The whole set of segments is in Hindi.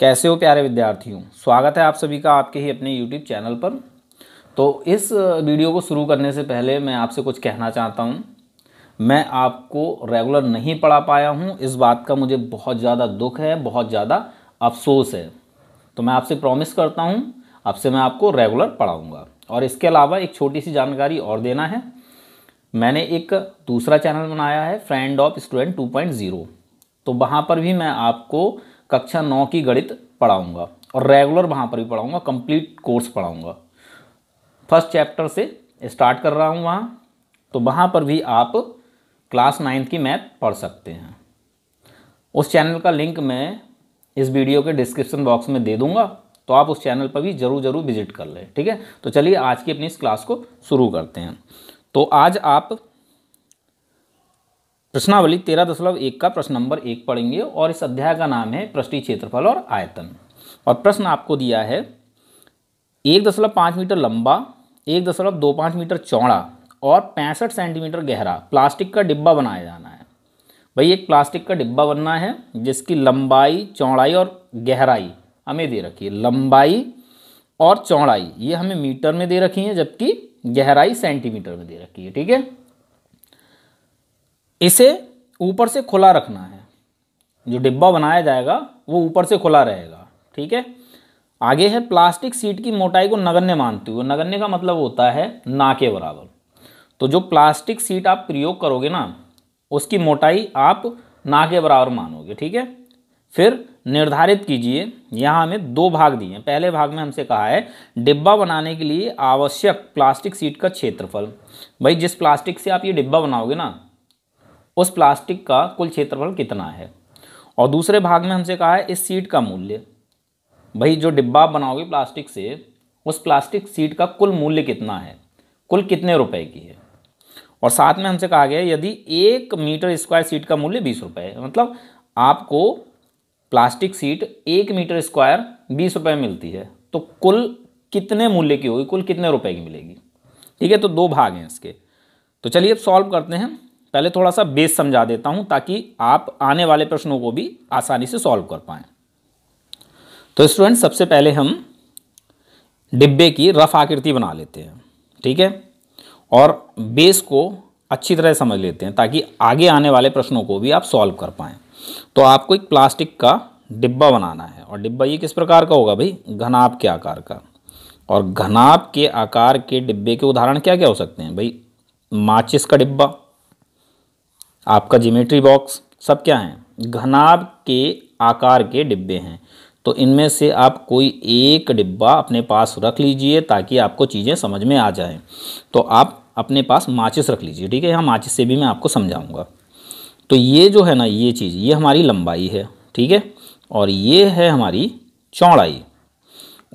कैसे हो प्यारे विद्यार्थियों स्वागत है आप सभी का आपके ही अपने YouTube चैनल पर तो इस वीडियो को शुरू करने से पहले मैं आपसे कुछ कहना चाहता हूँ मैं आपको रेगुलर नहीं पढ़ा पाया हूँ इस बात का मुझे बहुत ज़्यादा दुख है बहुत ज़्यादा अफसोस है तो मैं आपसे प्रॉमिस करता हूँ अब से मैं आपको रेगुलर पढ़ाऊँगा और इसके अलावा एक छोटी सी जानकारी और देना है मैंने एक दूसरा चैनल बनाया है फ्रेंड ऑफ स्टूडेंट 2.0 तो वहाँ पर भी मैं आपको कक्षा नौ की गणित पढ़ाऊँगा और रेगुलर वहाँ पर भी पढ़ाऊँगा कंप्लीट कोर्स पढ़ाऊँगा फर्स्ट चैप्टर से स्टार्ट कर रहा हूँ वहाँ तो वहाँ पर भी आप क्लास नाइन्थ की मैथ पढ़ सकते हैं उस चैनल का लिंक मैं इस वीडियो के डिस्क्रिप्शन बॉक्स में दे दूँगा तो आप उस चैनल पर भी ज़रूर ज़रूर विजिट कर लें ठीक है तो चलिए आज की अपनी इस क्लास को शुरू करते हैं तो आज आप प्रश्नावली तेरह दशमलव एक का प्रश्न नंबर एक पढ़ेंगे और इस अध्याय का नाम है पृष्ठी क्षेत्रफल और आयतन और प्रश्न आपको दिया है एक दशमलव पाँच मीटर लंबा एक दशमलव दो पाँच मीटर चौड़ा और पैंसठ सेंटीमीटर गहरा प्लास्टिक का डिब्बा बनाया जाना है भाई एक प्लास्टिक का डिब्बा बनना है जिसकी लंबाई चौड़ाई और गहराई हमें दे रखी है लंबाई और चौड़ाई ये हमें मीटर में दे रखी है जबकि गहराई सेंटीमीटर में दे रखी है ठीक है इसे ऊपर से खुला रखना है जो डिब्बा बनाया जाएगा वो ऊपर से खुला रहेगा ठीक है आगे है प्लास्टिक सीट की मोटाई को नगण्य मानते हुए नगण्य का मतलब होता है ना के बराबर तो जो प्लास्टिक सीट आप प्रयोग करोगे ना उसकी मोटाई आप ना के बराबर मानोगे ठीक है फिर निर्धारित कीजिए यहाँ हमें दो भाग दिए हैं पहले भाग में हमसे कहा है डिब्बा बनाने के लिए आवश्यक प्लास्टिक सीट का क्षेत्रफल भाई जिस प्लास्टिक से आप ये डिब्बा बनाओगे ना उस प्लास्टिक का कुल क्षेत्रफल कितना है और दूसरे भाग में हमसे कहा है इस सीट का मूल्य भाई जो डिब्बा बनाओगे प्लास्टिक से उस प्लास्टिक सीट का कुल मूल्य कितना है कुल कितने रुपए की है और साथ में हमसे कहा गया यदि एक मीटर स्क्वायर सीट का मूल्य बीस रुपये मतलब आपको प्लास्टिक सीट एक मीटर स्क्वायर बीस रुपये मिलती है तो कुल कितने मूल्य की होगी कुल कितने रुपए की मिलेगी ठीक है तो दो भाग हैं इसके तो चलिए अब सॉल्व करते हैं पहले थोड़ा सा बेस समझा देता हूं ताकि आप आने वाले प्रश्नों को भी आसानी से सॉल्व कर पाए तो स्टूडेंट सबसे पहले हम डिब्बे की रफ आकृति बना लेते हैं ठीक है और बेस को अच्छी तरह समझ लेते हैं ताकि आगे आने वाले प्रश्नों को भी आप सॉल्व कर पाए तो आपको एक प्लास्टिक का डिब्बा बनाना है और डिब्बा ये किस प्रकार का होगा भाई घनाप के आकार का और घनाप के आकार के डिब्बे के उदाहरण क्या क्या हो सकते हैं भाई माचिस का डिब्बा आपका जीमेट्री बॉक्स सब क्या हैं घनाब के आकार के डिब्बे हैं तो इनमें से आप कोई एक डिब्बा अपने पास रख लीजिए ताकि आपको चीज़ें समझ में आ जाएं तो आप अपने पास माचिस रख लीजिए ठीक है यहाँ माचिस से भी मैं आपको समझाऊँगा तो ये जो है ना ये चीज़ ये हमारी लंबाई है ठीक है और ये है हमारी चौड़ाई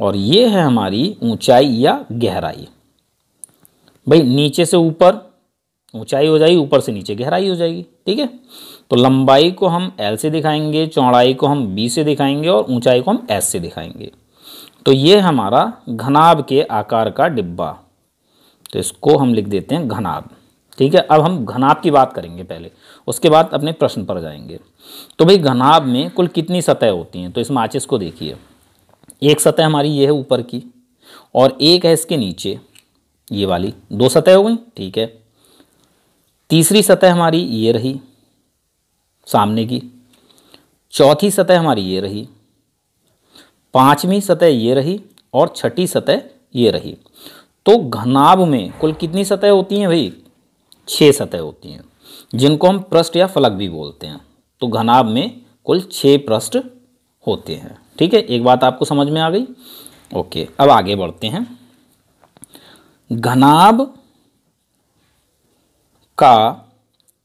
और ये है हमारी ऊंचाई या गहराई भाई नीचे से ऊपर ऊंचाई हो जाएगी ऊपर से नीचे गहराई हो जाएगी ठीक है तो लंबाई को हम एल से दिखाएंगे चौड़ाई को हम बी से दिखाएंगे और ऊंचाई को हम एस से दिखाएंगे तो ये हमारा घनाभ के आकार का डिब्बा तो इसको हम लिख देते हैं घनाभ ठीक है अब हम घनाभ की बात करेंगे पहले उसके बाद अपने प्रश्न पर जाएंगे तो भाई घनाभ में कुल कितनी सतह होती हैं तो इस माचिस को देखिए एक सतह हमारी ये है ऊपर की और एक है इसके नीचे ये वाली दो सतह हो गई ठीक है तीसरी सतह हमारी ये रही सामने की चौथी सतह हमारी ये रही पांचवी सतह ये रही और छठी सतह ये रही तो घनाभ में कुल कितनी सतह होती हैं भाई छह सतह होती हैं जिनको हम पृष्ठ या फलक भी बोलते हैं तो घनाभ में कुल छह पृष्ठ होते हैं ठीक है एक बात आपको समझ में आ गई ओके अब आगे बढ़ते हैं घनाभ का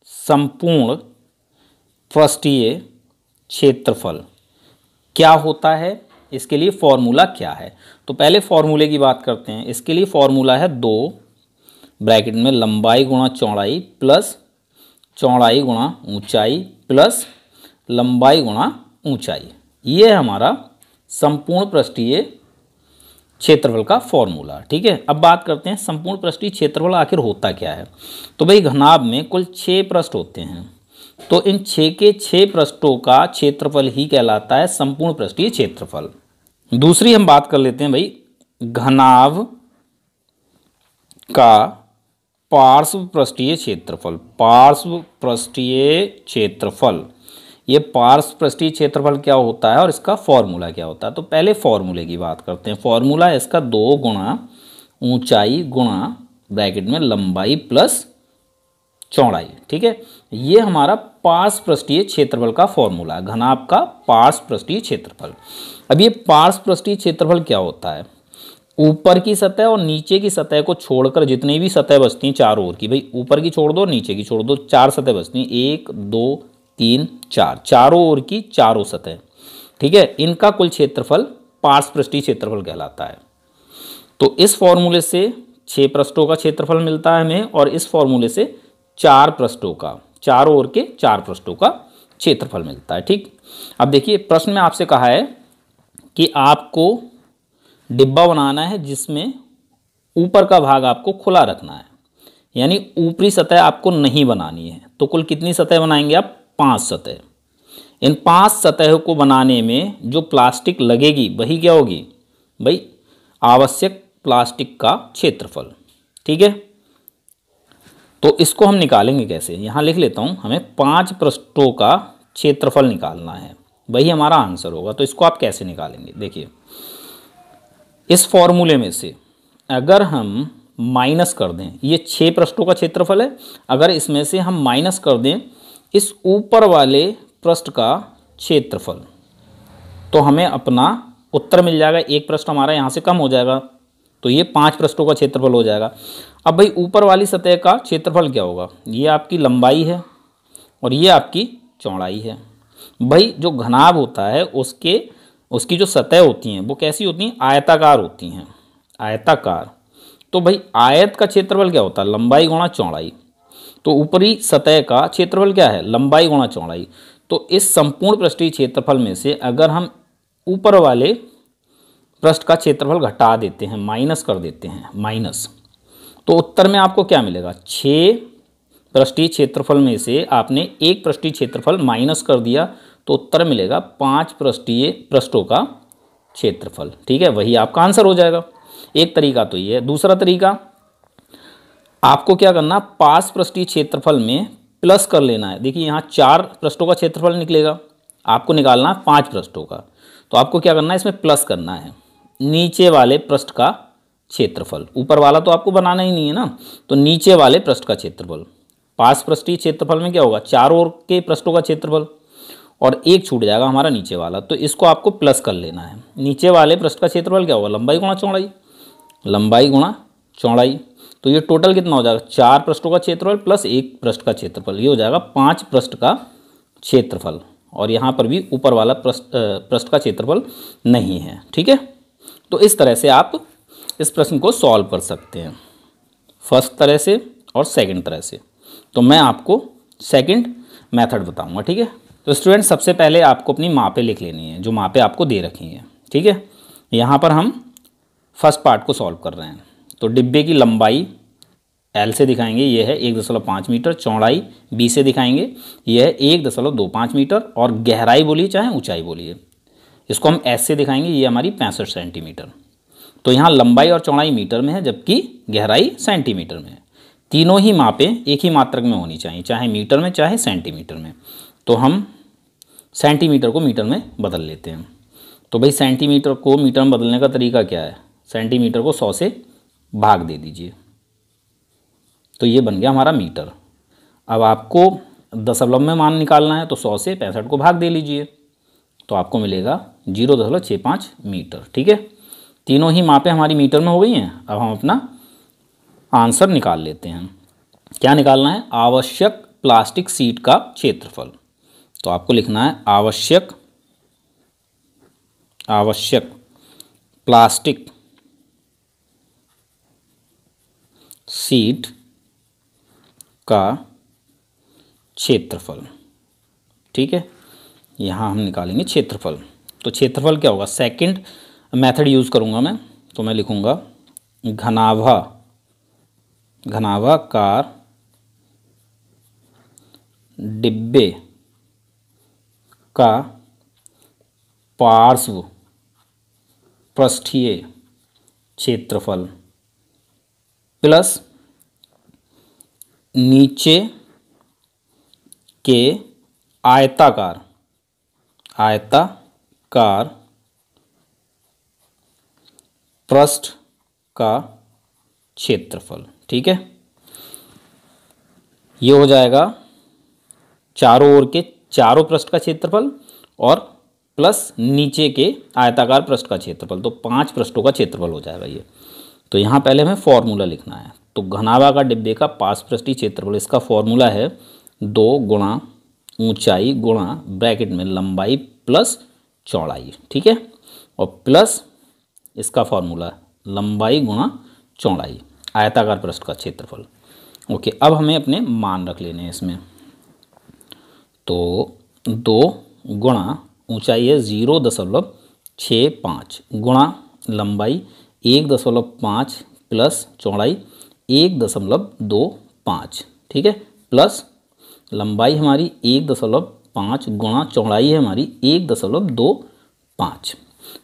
संपूर्ण पृष्ठीय क्षेत्रफल क्या होता है इसके लिए फॉर्मूला क्या है तो पहले फॉर्मूले की बात करते हैं इसके लिए फॉर्मूला है दो ब्रैकेट में लंबाई गुणा चौड़ाई प्लस चौड़ाई गुणा ऊंचाई प्लस लंबाई गुणा ऊंचाई ये हमारा संपूर्ण पृष्ठीय क्षेत्रफल का फॉर्मूला ठीक है अब बात करते हैं संपूर्ण पृष्ठीय क्षेत्रफल आखिर होता क्या है तो भाई घनाभ में कुल छः पृष्ठ होते हैं तो इन छः के छः पृष्ठों का क्षेत्रफल ही कहलाता है संपूर्ण पृष्ठीय क्षेत्रफल दूसरी हम बात कर लेते हैं भाई घनाभ का पार्श्व पृष्ठीय क्षेत्रफल पार्श्व पृष्ठीय क्षेत्रफल ये पार्स पृष्ठीय क्षेत्रफल क्या होता है और इसका फॉर्मूला क्या होता है तो पहले फॉर्मूले की बात करते हैं फॉर्मूला इसका दो गुणा ऊंचाई गुणा ब्रैकेट में लंबाई प्लस चौड़ाई ठीक है ये हमारा पार्स पृष्ठीय क्षेत्रफल का फॉर्मूला घना का पार्स पृष्ठीय क्षेत्रफल अब ये पार्स पृष्ठीय क्षेत्रफल क्या होता है ऊपर की सतह और नीचे की सतह को छोड़कर जितनी भी सतह बचती हैं चार ओर की भाई ऊपर की छोड़ दो नीचे की छोड़ दो चार सतह बचती हैं एक दो तीन चार चारों ओर की चारों सतह ठीक है इनका कुल क्षेत्रफल पार्श पृष्ठी क्षेत्रफल कहलाता है तो इस फॉर्मूले से छह पृष्ठों का क्षेत्रफल मिलता है हमें और इस फॉर्मूले से चार पृष्ठों का चारों ओर के चार पृष्ठों का क्षेत्रफल मिलता है ठीक अब देखिए प्रश्न में आपसे कहा है कि आपको डिब्बा बनाना है जिसमें ऊपर का भाग आपको खुला रखना है यानी ऊपरी सतह आपको नहीं बनानी है तो कुल कितनी सतह बनाएंगे आप पांच सतह इन पांच सतह को बनाने में जो प्लास्टिक लगेगी वही क्या होगी भाई आवश्यक प्लास्टिक का क्षेत्रफल ठीक है तो इसको हम निकालेंगे कैसे यहां लिख लेता हूं हमें पांच पृष्ठों का क्षेत्रफल निकालना है वही हमारा आंसर होगा तो इसको आप कैसे निकालेंगे देखिए इस फॉर्मूले में से अगर हम माइनस कर दें ये छह पृष्ठों का क्षेत्रफल है अगर इसमें से हम माइनस कर दें इस ऊपर वाले पृष्ठ का क्षेत्रफल तो हमें अपना उत्तर मिल जाएगा एक पृष्ठ हमारा यहाँ से कम हो जाएगा तो ये पांच पृष्ठों का क्षेत्रफल हो जाएगा अब भाई ऊपर वाली सतह का क्षेत्रफल क्या होगा ये आपकी लंबाई है और ये आपकी चौड़ाई है भाई जो घनाभ होता है उसके उसकी जो सतह होती हैं वो कैसी होती हैं आयताकार होती हैं आयताकार तो भाई आयत का क्षेत्रफल क्या होता है लंबाई गुणा चौड़ाई तो ऊपरी सतह का क्षेत्रफल क्या है लंबाई गुणा चौड़ाई तो इस संपूर्ण पृष्ठीय क्षेत्रफल में से अगर हम ऊपर वाले पृष्ठ का क्षेत्रफल घटा देते हैं माइनस कर देते हैं माइनस तो उत्तर में आपको क्या मिलेगा छः पृष्ठीय क्षेत्रफल में से आपने एक पृष्ठीय क्षेत्रफल माइनस कर दिया तो उत्तर मिलेगा पाँच पृष्ठीय पृष्ठों का क्षेत्रफल ठीक है वही आपका आंसर हो जाएगा एक तरीका तो ये है दूसरा तरीका आपको क्या करना पास पृष्ठीय क्षेत्रफल में प्लस कर लेना है देखिए यहाँ चार पृष्ठों का क्षेत्रफल निकलेगा आपको निकालना है पाँच पृष्ठों का तो आपको क्या करना है इसमें प्लस करना है नीचे वाले पृष्ठ का क्षेत्रफल ऊपर वाला तो आपको बनाना ही नहीं है ना तो नीचे वाले पृष्ठ का क्षेत्रफल पास पृष्ठीय क्षेत्रफल में क्या होगा चार ओर के पृष्ठों का क्षेत्रफल और एक छूट जाएगा हमारा नीचे वाला तो इसको आपको प्लस कर लेना है नीचे वाले पृष्ठ का क्षेत्रफल क्या होगा लंबाई गुणा चौड़ाई लंबाई गुणा चौड़ाई तो ये टोटल कितना हो जाएगा चार पृष्ठ का क्षेत्रफल प्लस एक पृष्ठ का क्षेत्रफल ये हो जाएगा पाँच पृष्ठ का क्षेत्रफल और यहाँ पर भी ऊपर वाला पृष्ठ पृष्ठ का क्षेत्रफल नहीं है ठीक है तो इस तरह से आप इस प्रश्न को सॉल्व कर सकते हैं फर्स्ट तरह से और सेकंड तरह से तो मैं आपको सेकंड मेथड बताऊंगा ठीक है तो स्टूडेंट सबसे पहले आपको अपनी मापे लिख लेनी है जो मापे आपको दे रखी हैं ठीक है यहाँ पर हम फर्स्ट पार्ट को सॉल्व कर रहे हैं तो डिब्बे की लंबाई एल से दिखाएंगे यह है एक दशमलव पाँच मीटर चौड़ाई बी से दिखाएंगे यह है एक दशमलव दो पाँच मीटर और गहराई बोलिए चाहे ऊंचाई बोलिए इसको हम एस से दिखाएंगे ये हमारी पैंसठ सेंटीमीटर तो यहाँ लंबाई और चौड़ाई मीटर में है जबकि गहराई सेंटीमीटर में है तीनों ही मापें एक ही मात्रक में होनी चाहिए चाहे मीटर में चाहे सेंटीमीटर में तो हम सेंटीमीटर को मीटर में बदल लेते हैं तो भाई सेंटीमीटर को मीटर में बदलने का तरीका क्या है सेंटीमीटर को सौ से भाग दे दीजिए तो ये बन गया हमारा मीटर अब आपको दशमलव में मान निकालना है तो सौ से पैंसठ को भाग दे लीजिए तो आपको मिलेगा जीरो दशमलव छः पाँच मीटर ठीक है तीनों ही मापें हमारी मीटर में हो गई हैं अब हम अपना आंसर निकाल लेते हैं क्या निकालना है आवश्यक प्लास्टिक सीट का क्षेत्रफल तो आपको लिखना है आवश्यक आवश्यक प्लास्टिक सीट का क्षेत्रफल ठीक है यहाँ हम निकालेंगे क्षेत्रफल तो क्षेत्रफल क्या होगा सेकंड मेथड यूज़ करूँगा मैं तो मैं लिखूँगा घनाभा घनाभाकार डिब्बे का पार्श्व पृष्ठीय क्षेत्रफल प्लस नीचे के आयताकार आयताकार पृष्ठ का क्षेत्रफल ठीक है ये हो जाएगा चारों ओर के चारों पृष्ठ का क्षेत्रफल और प्लस नीचे के आयताकार पृष्ठ का क्षेत्रफल तो पांच पृष्ठों का क्षेत्रफल हो जाएगा ये तो यहाँ पहले हमें फॉर्मूला लिखना है तो घनावा का डिब्बे का पास पृष्ठी क्षेत्रफल इसका फॉर्मूला है दो गुणा ऊंचाई गुणा ब्रैकेट में लंबाई प्लस चौड़ाई ठीक है और प्लस इसका फॉर्मूला लंबाई गुणा चौड़ाई आयताकार पृष्ठ का क्षेत्रफल ओके अब हमें अपने मान रख लेने हैं इसमें तो दो गुणा ऊंचाई है ज़ीरो दशमलव छः पाँच गुणा लंबाई एक दशमलव पाँच प्लस चौड़ाई एक दशमलव दो पाँच ठीक है प्लस लंबाई हमारी एक दशमलव पाँच गुणा चौड़ाई है हमारी एक दशमलव दो पाँच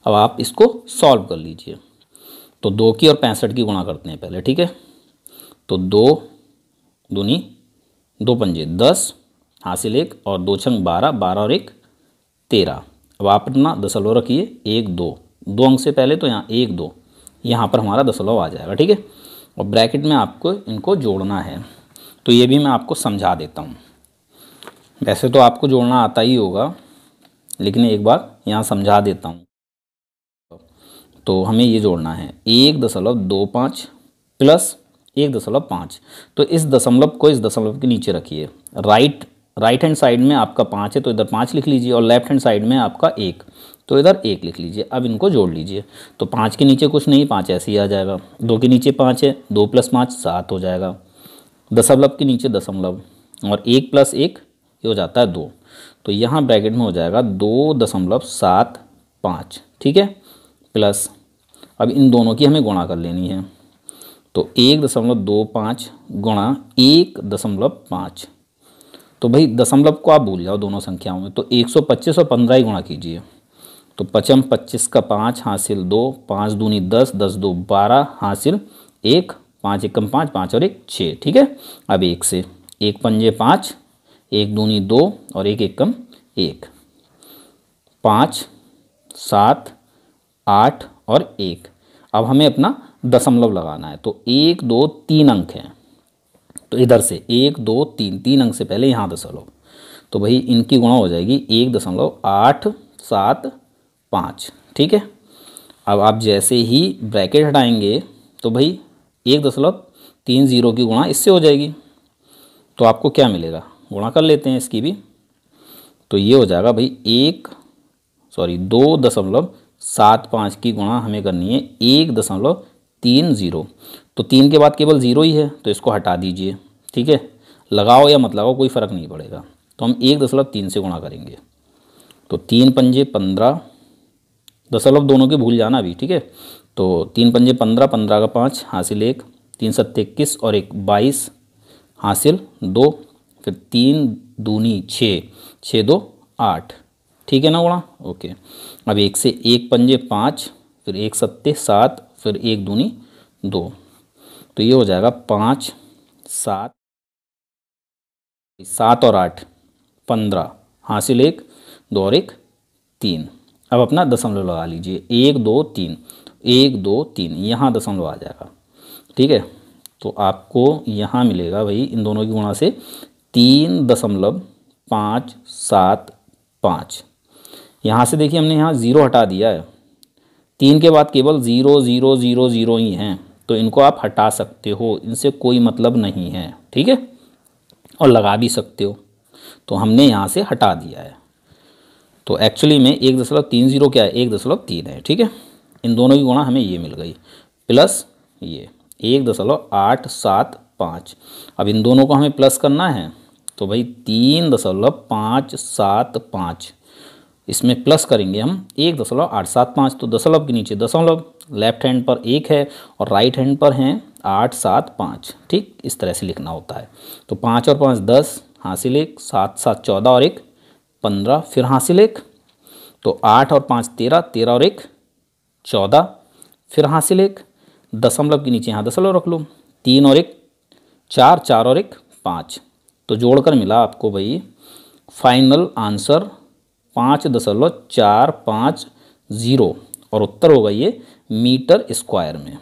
अब आप इसको सॉल्व कर लीजिए तो दो की और पैंसठ की गुणा करते हैं पहले ठीक है तो दो दूनी दो पंजे दस हासिल एक और दो छंग बारह बारह और एक तेरह अब आप अपना दशमलव रखिए एक दो दो अंक से पहले तो यहाँ एक दो यहाँ पर हमारा दशमलव आ जाएगा ठीक है और ब्रैकेट में आपको इनको जोड़ना है तो ये भी मैं आपको समझा देता हूँ वैसे तो आपको जोड़ना आता ही होगा लेकिन एक बार यहाँ समझा देता हूँ तो हमें ये जोड़ना है एक दशमलव दो पाँच प्लस एक दशमलव पाँच तो इस दशमलव को इस दशमलव के नीचे रखिए राइट राइट हैंड साइड में आपका पाँच है तो इधर पाँच लिख लीजिए और लेफ्ट हैंड साइड में आपका एक तो इधर एक लिख लीजिए अब इनको जोड़ लीजिए तो पाँच के नीचे कुछ नहीं पाँच ऐसे ही आ जाएगा दो के नीचे पाँच है दो प्लस पाँच सात हो जाएगा दशमलव के नीचे दशमलव और एक प्लस एक ये हो जाता है दो तो यहाँ ब्रैकेट में हो जाएगा दो दशमलव सात पाँच ठीक है प्लस अब इन दोनों की हमें गुणा कर लेनी है तो एक दशमलव दो पाँच गुणा एक दशमलव पाँच तो भाई दशमलव को आप भूल जाओ दोनों संख्याओं में तो एक सौ पच्चीस और पंद्रह ही गुणा कीजिए तो पचम पच्चीस का पाँच हासिल दो पाँच दूनी दस दस दो बारह हासिल एक पाँच एकम पाँच पाँच और एक छः ठीक है अब एक से एक पंजे पाँच एक दूनी दो और एक एकम एक पाँच सात आठ और एक अब हमें अपना दशमलव लगाना है तो एक दो तीन अंक हैं तो इधर से एक दो तीन तीन अंक से पहले यहाँ दशमलव तो भाई इनकी गुणा हो जाएगी एक दशमलव आठ सात पाँच ठीक है अब आप जैसे ही ब्रैकेट हटाएंगे तो भाई एक दशमलव तीन ज़ीरो की गुणा इससे हो जाएगी तो आपको क्या मिलेगा गुणा कर लेते हैं इसकी भी तो ये हो जाएगा भाई एक सॉरी दो दशमलव सात पाँच की गुणा हमें करनी है एक दशमलव तीन ज़ीरो तो तीन के बाद केवल ज़ीरो ही है तो इसको हटा दीजिए ठीक है लगाओ या मत लगाओ कोई फ़र्क नहीं पड़ेगा तो हम एक दशमलव तीन से गुणा करेंगे तो तीन पंजे पंद्रह दशमलव दोनों के भूल जाना अभी ठीक है तो तीन पंजे पंद्रह पंद्रह का पाँच हासिल एक तीन सत्ते इक्कीस और एक बाईस हासिल दो फिर तीन दूनी छः छः दो आठ ठीक है ना गुणा ओके अब एक से एक पंजे पाँच फिर एक सत्ते सात फिर एक दूनी दो तो ये हो जाएगा पाँच सात सात और आठ पंद्रह हासिल एक दो और एक तीन अब अपना दशमलव लगा लीजिए एक दो तीन एक दो तीन यहाँ दशमलव आ जाएगा ठीक है तो आपको यहाँ मिलेगा भाई इन दोनों की गुणा से तीन दशमलव पाँच सात पाँच यहाँ से देखिए हमने यहाँ ज़ीरो हटा दिया है तीन के बाद केवल ज़ीरो ज़ीरो ज़ीरो ज़ीरो ही हैं तो इनको आप हटा सकते हो इनसे कोई मतलब नहीं है ठीक है और लगा भी सकते हो तो हमने यहाँ से हटा दिया है तो एक्चुअली में एक दशमलव तीन जीरो क्या है एक दशमलव तीन है ठीक है इन दोनों की गुणा हमें ये मिल गई प्लस ये एक दशमलव आठ सात पाँच अब इन दोनों को हमें प्लस करना है तो भाई तीन दशमलव पाँच सात पाँच इसमें प्लस करेंगे हम एक दशमलव आठ सात पाँच तो दशमलव के नीचे दशमलव लेफ्ट हैंड पर एक है और राइट हैंड पर हैं आठ सात पाँच ठीक इस तरह से लिखना होता है तो पाँच और पाँच दस हाँ से सात सात चौदह और एक पंद्रह फिर हासिल एक तो आठ और पाँच तेरह तेरह और एक चौदह फिर हासिल एक दशमलव के नीचे यहाँ दशमलव रख लो तीन और एक चार चार और एक पाँच तो जोड़कर मिला आपको भाई फाइनल आंसर पाँच दशमलव चार पाँच ज़ीरो और उत्तर होगा ये मीटर स्क्वायर में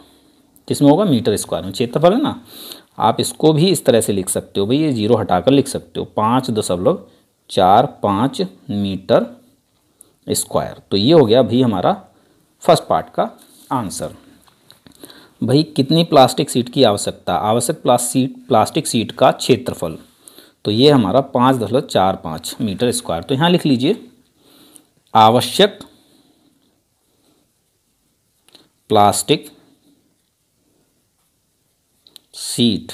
किसमें होगा मीटर स्क्वायर में क्षेत्रफल है ना आप इसको भी इस तरह से लिख सकते हो भाई ये जीरो हटाकर लिख सकते हो पाँच दशमलव चार पाँच मीटर स्क्वायर तो ये हो गया भाई हमारा फर्स्ट पार्ट का आंसर भाई कितनी प्लास्टिक सीट की आवश्यकता आवश्यक प्लास्टिक प्लास्टिक सीट का क्षेत्रफल तो ये हमारा पाँच दशमलव चार पाँच मीटर स्क्वायर तो यहाँ लिख लीजिए आवश्यक प्लास्टिक सीट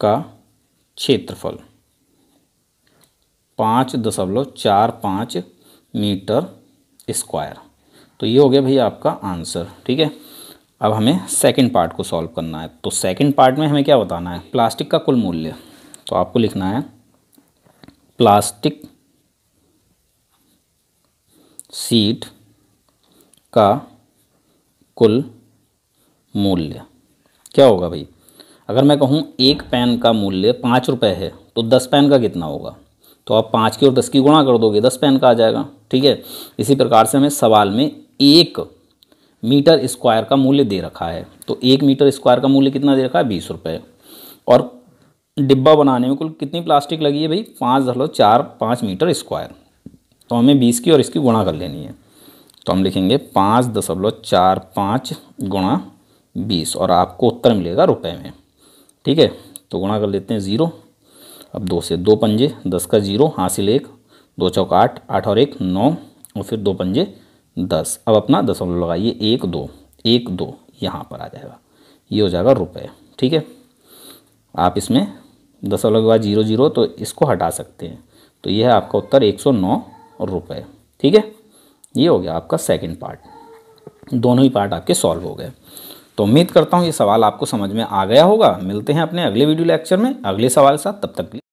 का क्षेत्रफल पाँच दशमलव चार पाँच मीटर स्क्वायर तो ये हो गया भैया आपका आंसर ठीक है अब हमें सेकंड पार्ट को सॉल्व करना है तो सेकंड पार्ट में हमें क्या बताना है प्लास्टिक का कुल मूल्य तो आपको लिखना है प्लास्टिक सीट का कुल मूल्य क्या होगा भाई अगर मैं कहूँ एक पेन का मूल्य पाँच रुपये है तो दस पेन का कितना होगा तो आप पाँच की और दस की गुणा कर दोगे दस पेन का आ जाएगा ठीक है इसी प्रकार से हमें सवाल में एक मीटर स्क्वायर का मूल्य दे रखा है तो एक मीटर स्क्वायर का मूल्य कितना दे रखा है बीस रुपये और डिब्बा बनाने में कुल कितनी प्लास्टिक लगी है भाई पाँच दशमलव चार पाँच मीटर स्क्वायर तो हमें बीस की और इसकी गुणा कर लेनी है तो हम लिखेंगे पाँच दशमलव चार पाँच गुणा बीस और आपको उत्तर मिलेगा रुपये में ठीक है तो गुणा कर लेते हैं ज़ीरो अब दो से दो पंजे दस का जीरो हासिल एक दो चौक आठ आठ और एक नौ और फिर दो पंजे दस अब अपना दशमलव लगाइए एक दो एक दो यहाँ पर आ जाएगा ये हो जाएगा रुपये ठीक है आप इसमें दशमलव के बाद जीरो जीरो तो इसको हटा सकते हैं तो ये है आपका उत्तर एक सौ नौ रुपये ठीक है ये हो गया आपका सेकेंड पार्ट दोनों ही पार्ट आपके सॉल्व हो गए तो उम्मीद करता हूँ ये सवाल आपको समझ में आ गया होगा मिलते हैं अपने अगले वीडियो लेक्चर में अगले सवाल के साथ तब तक